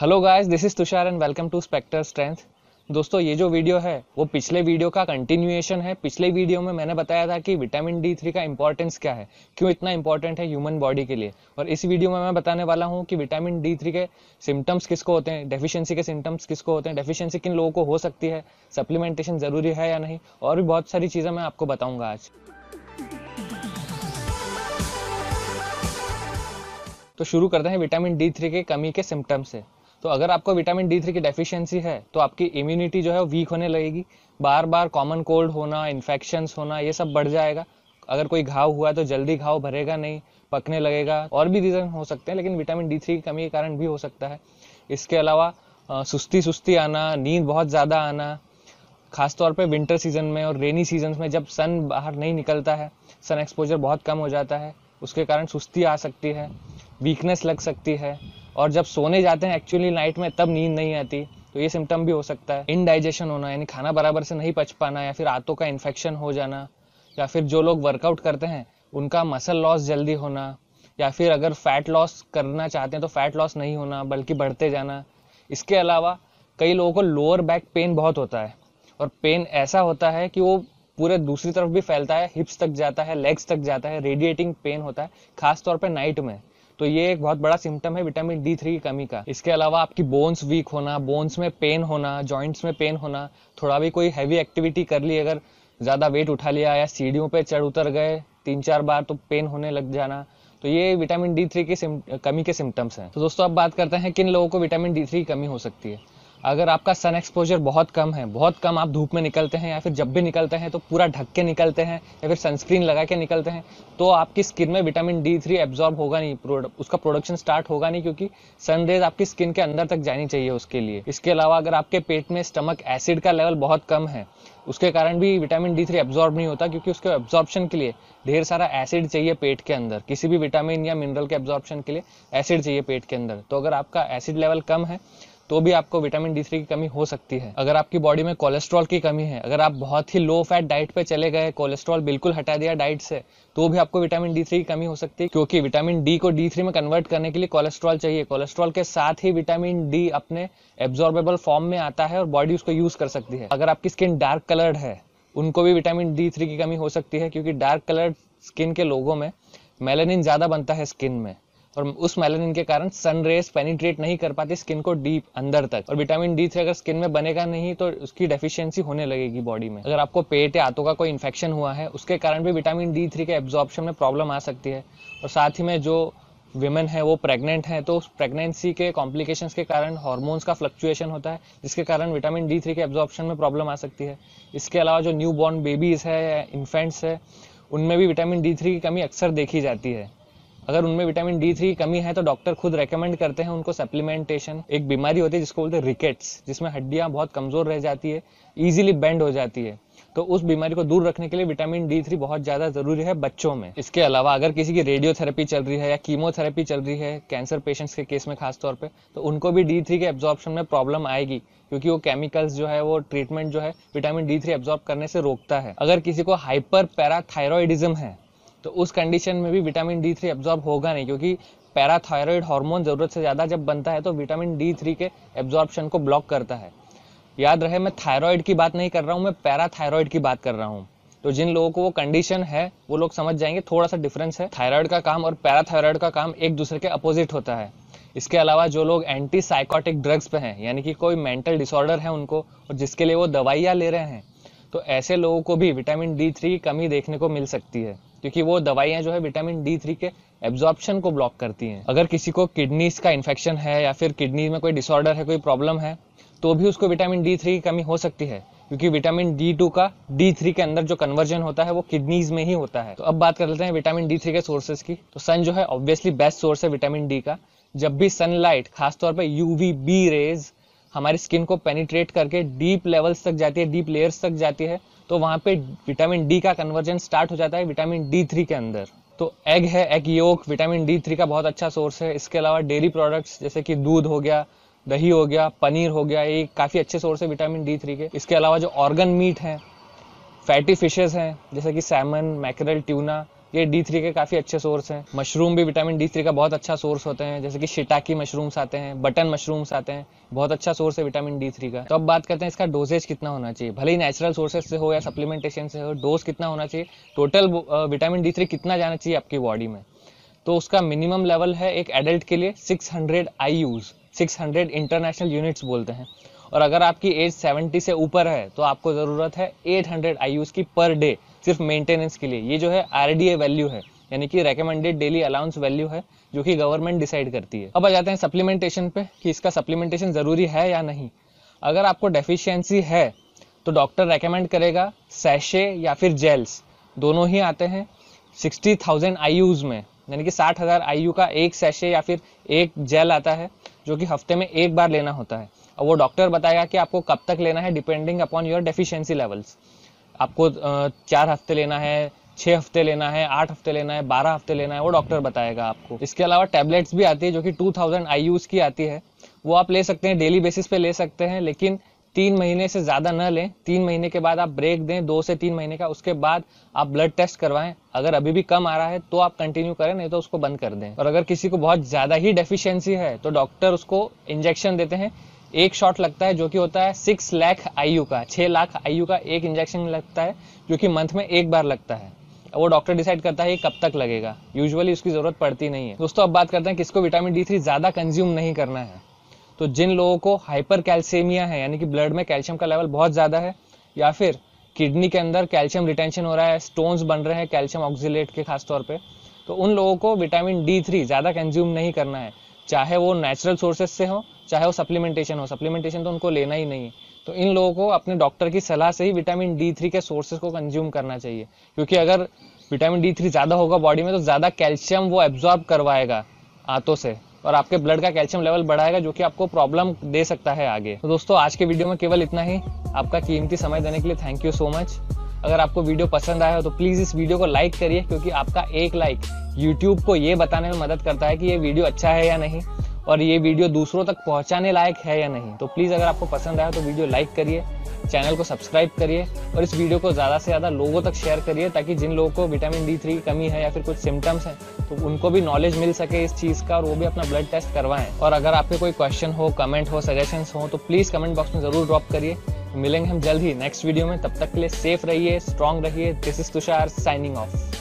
hello guys this is Tushar and welcome to spectre strength दोस्तों ये जो वीडियो है वो पिछले वीडियो का कंटिन्यूएशन है पिछले वीडियो में मैंने बताया था कि विटामिन डी थ्री का इंपॉर्टेंस क्या है क्यों इतना इंपॉर्टेंट है ह्यूमन बॉडी के लिए और इस वीडियो में मैं बताने वाला हूँ कि विटामिन डी थ्री के सिम्टम्स किसको होते हैं डेफिशिएंसी के सिम्टम्स किसको होते हैं डेफिशिएंसी किन लोगों को हो सकती है सप्लीमेंटेशन ज़रूरी है या नहीं और भी बहुत सारी चीज़ें मैं आपको बताऊँगा आज तो शुरू करते हैं विटामिन डी थ्री के कमी के सिम्टम्स से तो अगर आपको विटामिन डी थ्री की डेफिशिएंसी है तो आपकी इम्यूनिटी जो है वीक होने लगेगी बार बार कॉमन कोल्ड होना इन्फेक्शंस होना ये सब बढ़ जाएगा अगर कोई घाव हुआ तो जल्दी घाव भरेगा नहीं पकने लगेगा और भी रीज़न हो सकते हैं लेकिन विटामिन डी थ्री की कमी के कारण भी हो सकता है इसके अलावा सुस्ती सुस्ती आना नींद बहुत ज़्यादा आना खासतौर पे विंटर सीजन में और रेनी सीजन में जब सन बाहर नहीं निकलता है सन एक्सपोजर बहुत कम हो जाता है उसके कारण सुस्ती आ सकती है वीकनेस लग सकती है और जब सोने जाते हैं एक्चुअली नाइट में तब नींद नहीं आती तो ये सिम्टम भी हो सकता है इनडाइजेशन होना यानी खाना बराबर से नहीं पच पाना या फिर आंतों का इन्फेक्शन हो जाना या फिर जो लोग वर्कआउट करते हैं उनका मसल लॉस जल्दी होना या फिर अगर फैट लॉस करना चाहते हैं तो फैट लॉस नहीं होना बल्कि बढ़ते जाना इसके अलावा कई लोगों को लोअर बैक पेन बहुत होता है और पेन ऐसा होता है कि वो पूरे दूसरी तरफ भी फैलता है हिप्स तक जाता है लेग्स तक जाता है रेडिएटिंग पेन होता है खासतौर पर नाइट में तो ये एक बहुत बड़ा सिम्टम है विटामिन डी थ्री की कमी का इसके अलावा आपकी बोन्स वीक होना बोन्स में पेन होना जॉइंट्स में पेन होना थोड़ा भी कोई हैवी एक्टिविटी कर ली अगर ज़्यादा वेट उठा लिया या सीढ़ियों पर चढ़ उतर गए तीन चार बार तो पेन होने लग जाना तो ये विटामिन डी थ्री की कमी के सिम्टम्स हैं तो दोस्तों अब बात करते हैं किन लोगों को विटामिन डी थ्री की कमी हो सकती है अगर आपका सन एक्सपोजर बहुत कम है बहुत कम आप धूप में निकलते हैं या फिर जब भी निकलते हैं तो पूरा ढक के निकलते हैं या फिर सनस्क्रीन लगा के निकलते हैं तो आपकी स्किन में विटामिन डी थ्री एब्जॉर्ब होगा नहीं उसका प्रोडक्शन स्टार्ट होगा नहीं क्योंकि सन रेज आपकी स्किन के अंदर तक जानी चाहिए उसके लिए इसके अलावा अगर आपके पेट में स्टमक एसिड का लेवल बहुत कम है उसके कारण भी विटामिन डी थ्री एब्जॉर्ब नहीं होता क्योंकि उसके एब्जॉर्प्शन के लिए ढेर सारा एसिड चाहिए पेट के अंदर किसी भी विटामिन या मिनरल के एब्जॉर्प्शन के लिए एसिड चाहिए पेट के अंदर तो अगर आपका एसिड लेवल कम है तो भी आपको विटामिन डी थ्री की कमी हो सकती है अगर आपकी बॉडी में कोलेस्ट्रॉल की कमी है अगर आप बहुत ही लो फैट डाइट पे चले गए कोलेस्ट्रॉल बिल्कुल हटा दिया डाइट से तो भी आपको विटामिन डी थ्री की कमी हो सकती है क्योंकि विटामिन डी को डी थ्री में कन्वर्ट करने के लिए कोलेस्ट्रॉल चाहिए कोलेस्ट्रॉल के साथ ही विटामिन डी अपने एब्जॉर्बेबल फॉर्म में आता है और बॉडी उसको यूज कर सकती है अगर आपकी स्किन डार्क कलर्ड है उनको भी विटामिन डी थ्री की कमी हो सकती है क्योंकि डार्क कलर्ड स्किन के लोगों में मेलेनिन ज़्यादा बनता है स्किन में और उस मेलानिन के कारण सन रेस पेनिट्रेट नहीं कर पाती स्किन को डीप अंदर तक और विटामिन डी थ्री अगर स्किन में बनेगा नहीं तो उसकी डेफिशिएंसी होने लगेगी बॉडी में अगर आपको पेट या आंतों का कोई इन्फेक्शन हुआ है उसके कारण भी विटामिन डी थ्री के एब्जॉर्प्शन में प्रॉब्लम आ सकती है और साथ ही में जो वेमेन है वो प्रेग्नेंट है तो प्रेगनेंसी के कॉम्प्लिकेशंस के कारण हार्मोन्स का फ्लक्चुएशन होता है जिसके कारण विटामिन डी थ्री के एब्जॉर्प्शन में प्रॉब्लम आ सकती है इसके अलावा जो न्यू बॉर्न बेबीज़ है इन्फेंट्स है उनमें भी विटामिन डी थ्री की कमी अक्सर देखी जाती है अगर उनमें विटामिन डी थ्री कमी है तो डॉक्टर खुद रेकमेंड करते हैं उनको सप्लीमेंटेशन एक बीमारी होती है जिसको बोलते हैं रिकेट्स जिसमें हड्डियाँ बहुत कमजोर रह जाती है ईजिली बेंड हो जाती है तो उस बीमारी को दूर रखने के लिए विटामिन डी थ्री बहुत ज्यादा जरूरी है बच्चों में इसके अलावा अगर किसी की रेडियोथेरेपी चल रही है या कीमोथेरेपी चल रही है कैंसर पेशेंट्स के केस में खासतौर पर तो उनको भी डी थ्री के एब्जॉर्प्शन में प्रॉब्लम आएगी क्योंकि वो केमिकल्स जो है वो ट्रीटमेंट जो है विटामिन डी थ्री एब्जॉर्ब करने से रोकता है अगर किसी को हाइपर पैराथायरॉयडिज्म है तो उस कंडीशन में भी विटामिन डी थ्री एब्जॉर्ब होगा नहीं क्योंकि पैराथायरॉयड हार्मोन ज़रूरत से ज़्यादा जब बनता है तो विटामिन डी थ्री के एब्जॉर्बशन को ब्लॉक करता है याद रहे मैं थायरॉयड की बात नहीं कर रहा हूँ मैं पैराथायरॉयड की बात कर रहा हूँ तो जिन लोगों को वो कंडीशन है वो लोग समझ जाएंगे थोड़ा सा डिफरेंस है थायराइड का काम और पैराथायरॉयड का काम एक दूसरे के अपोजिट होता है इसके अलावा जो लोग एंटी साइकोटिक ड्रग्स पे हैं यानी कि कोई मेंटल डिसऑर्डर है उनको और जिसके लिए वो दवाइयाँ ले रहे हैं तो ऐसे लोगों को भी विटामिन डी थ्री की कमी देखने को मिल सकती है क्योंकि वो दवाइयां जो है विटामिन डी थ्री के एब्जॉर्प्शन को ब्लॉक करती हैं अगर किसी को किडनीज का इन्फेक्शन है या फिर किडनी में कोई डिसऑर्डर है कोई प्रॉब्लम है तो भी उसको विटामिन डी थ्री की कमी हो सकती है क्योंकि विटामिन डी टू का डी थ्री के अंदर जो कन्वर्जन होता है वो किडनीज में ही होता है तो अब बात कर लेते हैं विटामिन डी थ्री के सोर्सेज की तो सन जो है ऑब्वियसली बेस्ट सोर्स है विटामिन डी का जब भी सनलाइट खासतौर पर यूवी बी रेज हमारी स्किन को पेनिट्रेट करके डीप लेवल्स तक जाती है डीप लेयर्स तक जाती है तो वहाँ पे विटामिन डी का कन्वर्जन स्टार्ट हो जाता है विटामिन डी थ्री के अंदर तो एग है egg yolk vitamin D three का बहुत अच्छा सोर्स है इसके अलावा डेयरी प्रोडक्ट्स जैसे कि दूध हो गया दही हो गया पनीर हो गया ये काफ़ी अच्छे सोर्स है विटामिन डी थ्री के इसके अलावा जो ऑर्गन मीट हैं फैटी फिशेज हैं जैसे कि सैमन मैकरल ट्यूना ये डी थ्री के काफ़ी अच्छे सोर्स हैं मशरूम भी विटामिन डी थ्री का बहुत अच्छा सोर्स होते हैं जैसे कि शिटाकी मशरूम्स आते हैं बटन मशरूम्स आते हैं बहुत अच्छा सोर्स है विटामिन डी थ्री का तो अब बात करते हैं इसका डोजेज कितना होना चाहिए भले ही नेचुरल सोर्सेज से हो या सप्लीमेंटेशन से हो डोज कितना होना चाहिए टोटल विटामिन डी थ्री कितना जाना चाहिए आपकी बॉडी में तो उसका मिनिमम लेवल है एक एडल्ट के लिए 600 hundred I use six international units बोलते हैं और अगर आपकी एज 70 से ऊपर है तो आपको ज़रूरत है 800 हंड्रेड आई यूज की पर डे सिर्फ मेंटेनेंस के लिए ये जो है आर वैल्यू है यानी कि रेकमेंडेड डेली अलाउंस वैल्यू है जो कि गवर्नमेंट डिसाइड करती है अब आ जाते हैं सप्लीमेंटेशन पे कि इसका सप्लीमेंटेशन ज़रूरी है या नहीं अगर आपको डेफिशिएंसी है तो डॉक्टर रेकमेंड करेगा सैशे या फिर जेल्स दोनों ही आते हैं सिक्सटी थाउजेंड आई में यानी कि साठ हज़ार आई का एक सैशे या फिर एक जेल आता है जो कि हफ्ते में एक बार लेना होता है और वो डॉक्टर बताएगा कि आपको कब तक लेना है depending upon your deficiency levels आपको चार हफ्ते लेना है छः हफ्ते लेना है आठ हफ्ते लेना है बारह हफ्ते लेना है वो डॉक्टर बताएगा आपको इसके अलावा टैबलेट्स भी आती है जो कि टू थाउजेंड आई यूज़ की आती है वो आप ले सकते हैं डेली बेसिस पे ले सकते हैं लेकिन तीन महीने से ज़्यादा न लें तीन महीने के बाद आप ब्रेक दें दो से तीन महीने का उसके बाद आप ब्लड टेस्ट करवाएं अगर अभी भी कम आ रहा है तो आप कंटिन्यू करें नहीं तो उसको बंद कर दें और अगर किसी को बहुत ज़्यादा ही डेफिशिएंसी है तो डॉक्टर उसको इंजेक्शन देते हैं एक शॉट लगता है जो कि होता है सिक्स लाख आईयू का छः लाख आईयू का एक इंजेक्शन लगता है जो कि मंथ में एक बार लगता है वो डॉक्टर डिसाइड करता है कब तक लगेगा यूजुअली उसकी ज़रूरत पड़ती नहीं है दोस्तों अब बात करते हैं किसको विटामिन डी थ्री ज़्यादा कंज्यूम नहीं करना है तो जिन लोगों को हाइपर कैल्शियमिया है यानी कि ब्लड में कैल्शियम का लेवल बहुत ज़्यादा है या फिर किडनी के अंदर कैल्शियम रिटेंशन हो रहा है स्टोन्स बन रहे हैं कैल्शियम ऑक्सीट के खासतौर पर तो उन लोगों को विटामिन डी थ्री ज़्यादा कंज्यूम नहीं करना है चाहे वो नेचुरल सोर्सेज से हो चाहे वो सप्लीमेंटेशन हो सप्लीमेंटेशन तो उनको लेना ही नहीं है तो इन लोगों को अपने डॉक्टर की सलाह से ही विटामिन डी थ्री के सोर्सेज को कंज्यूम करना चाहिए क्योंकि अगर विटामिन डी थ्री ज़्यादा होगा बॉडी में तो ज़्यादा कैल्शियम वो एब्जॉर्ब करवाएगा आंतों से और आपके ब्लड का कैल्शियम लेवल बढ़ाएगा जो कि आपको प्रॉब्लम दे सकता है आगे तो दोस्तों आज के वीडियो में केवल इतना ही आपका कीमती समय देने के लिए थैंक यू सो मच अगर आपको वीडियो पसंद आया हो तो प्लीज़ इस वीडियो को लाइक करिए क्योंकि आपका एक लाइक यूट्यूब को ये बताने में मदद करता है कि ये वीडियो अच्छा है या नहीं और ये वीडियो दूसरों तक पहुंचाने लायक है या नहीं तो प्लीज़ अगर आपको पसंद आया तो वीडियो लाइक करिए चैनल को सब्सक्राइब करिए और इस वीडियो को ज़्यादा से ज़्यादा लोगों तक शेयर करिए ताकि जिन लोगों को विटामिन डी थ्री की कमी है या फिर कुछ सिम्टम्स हैं तो उनको भी नॉलेज मिल सके इस चीज़ का और वो भी अपना ब्लड टेस्ट करवाएं और अगर आपके कोई क्वेश्चन हो कमेंट हो सजेशंस हो तो प्लीज़ कमेंट बॉक्स में ज़रूर ड्रॉप करिए मिलेंगे हम जल्द ही नेक्स्ट वीडियो में तब तक के लिए सेफ रहिए स्ट्रांग रहिए this is Tushar signing of